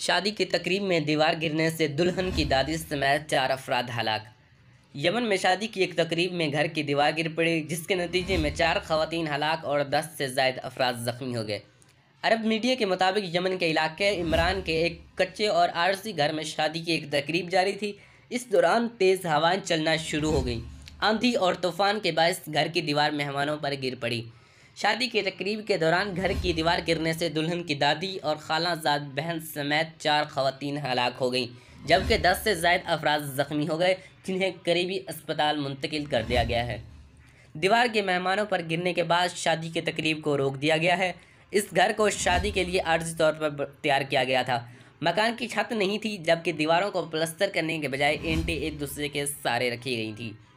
शादी की तकरीब में दीवार गिरने से दुल्हन की दादी समेत चार अफराद हलाक यमन में शादी की एक तकरीब में घर की दीवार गिर पड़ी जिसके नतीजे में चार खवतान हलाक और दस से जायद अफराद ज़ख्मी हो गए अरब मीडिया के मुताबिक यमन के इलाके इमरान के एक कच्चे और आरसी घर में शादी की एक तकरीब जारी थी इस दौरान तेज़ हवाएं चलना शुरू हो गई आंधी और तूफान के बायस घर की दीवार मेहमानों पर गिर पड़ी शादी की तकरीब के दौरान घर की दीवार गिरने से दुल्हन की दादी और खालाजाद बहन समेत चार खातन हलाक हो गईं जबकि दस से जायद अफराज ज़ख्मी हो गए जिन्हें करीबी अस्पताल मुंतकिल कर दिया गया है दीवार के मेहमानों पर गिरने के बाद शादी की तकरीब को रोक दिया गया है इस घर को शादी के लिए आर्जी तौर पर तैयार किया गया था मकान की छत नहीं थी जबकि दीवारों को प्लस्तर करने के बजाय एंटी एक दूसरे के सहारे रखी गई थी